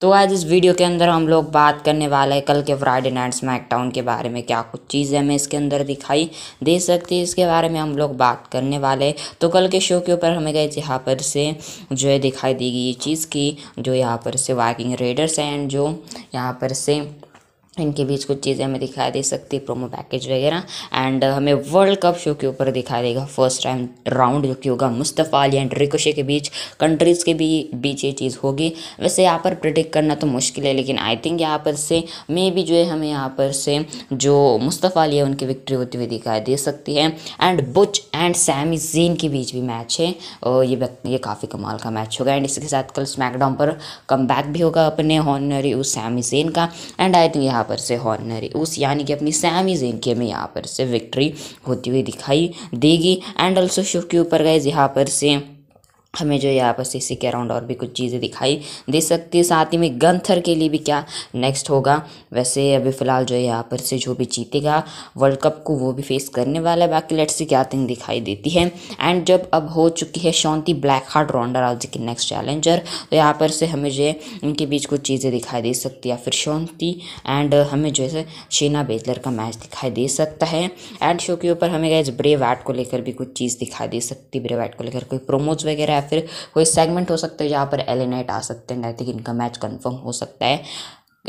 तो आज इस वीडियो के अंदर हम लोग बात करने वाले हैं कल के फ्राइडे नाइट स्मैकडाउन के बारे में क्या कुछ चीज़ें हमें इसके अंदर दिखाई दे सकती है इसके बारे में हम लोग बात करने वाले तो कल के शो के ऊपर हमें गए यहाँ पर से जो है दिखाई देगी ये चीज़ की जो यहाँ पर से वाइकिंग रेडर्स हैं जो यहाँ पर से इनके बीच कुछ चीज़ें हमें दिखाई दे सकती है प्रोमो पैकेज वगैरह एंड uh, हमें वर्ल्ड कप शो के ऊपर दिखा देगा फर्स्ट टाइम राउंड जो कि होगा मुस्तफ़ा अली एंड रिकोशे के बीच कंट्रीज़ के भी बीच ये चीज़ होगी वैसे यहाँ पर प्रिडिक्ट करना तो मुश्किल है लेकिन आई थिंक यहाँ पर से मे भी जो है हमें यहाँ पर से जो मुस्तफ़ा अली है उनकी विक्ट्री होती हुई दिखाई दे सकती है and Butch and Sammy Jean के बीच भी मैच है और ये ये काफ़ी कमाल का मैच होगा एंड इसके साथ कल स्मैकडाउन पर कम भी होगा अपने हॉनरी उस सैमी जीन का एंड आई थिंक यहाँ पर से हॉर्नर उस यानी कि अपनी सैमी जेन के में यहाँ पर से विक्ट्री होती हुई दिखाई देगी एंड ऑल्सो शिव के ऊपर गए यहाँ पर से हमें जो है यहाँ पर सीसी के अराउंड और भी कुछ चीज़ें दिखाई दे सकती है साथ ही में गंथर के लिए भी क्या नेक्स्ट होगा वैसे अभी फ़िलहाल जो है यहाँ पर से जो भी जीतेगा वर्ल्ड कप को वो भी फेस करने वाला है बाकी लेट्स सी क्या थिंग दिखाई देती है एंड जब अब हो चुकी है Shanti black heart Ronda Rousey की नेक्स्ट चैलेंजर तो यहाँ पर से हमें जो है उनके बीच कुछ चीज़ें दिखाई दे सकती है या फिर शांति एंड हमें जो है शीना बेजलर का मैच दिखाई दे सकता है एंड शो के ऊपर हमें गए ब्रेव को लेकर भी कुछ चीज़ दिखाई दे सकती है ब्रेव को लेकर कोई प्रोमोज वगैरह फिर कोई सेगमेंट हो सकता है जहाँ पर एल आ सकते हैं नैतिक इनका मैच कन्फर्म हो सकता है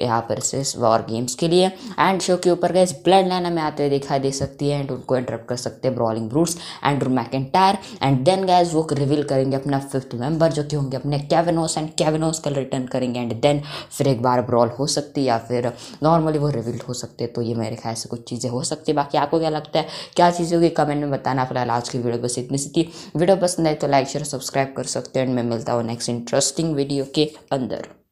यहाँ पर से वॉर गेम्स के लिए एंड शो के ऊपर गैस ब्लड लाइन हमें आते हुए दिखाई दे सकती है एंड उनको इंटरप्ट कर सकते हैं brawling brutes and entire and then guess वो रिवील करेंगे अपना फिफ्थ मेंबर जो कि होंगे अपने कैवनोस एंड कैवेनोस का रिटर्न करेंगे एंड देन फिर एक बार ब्रॉल हो सकती है या फिर नॉर्मली वो रिवील हो सकते हैं तो ये मेरे ख्याल से कुछ चीज़ें हो सकती है बाकी आपको क्या लगता है क्या चीज़ होगी कमेंट में बताना फिलहाल आज की वीडियो बस इतनी सी थी वीडियो पसंद आए तो लाइक शेयर सब्सक्राइब कर सकते हैं एंड मैं मिलता हूँ नेक्स्ट इंटरेस्टिंग वीडियो के अंदर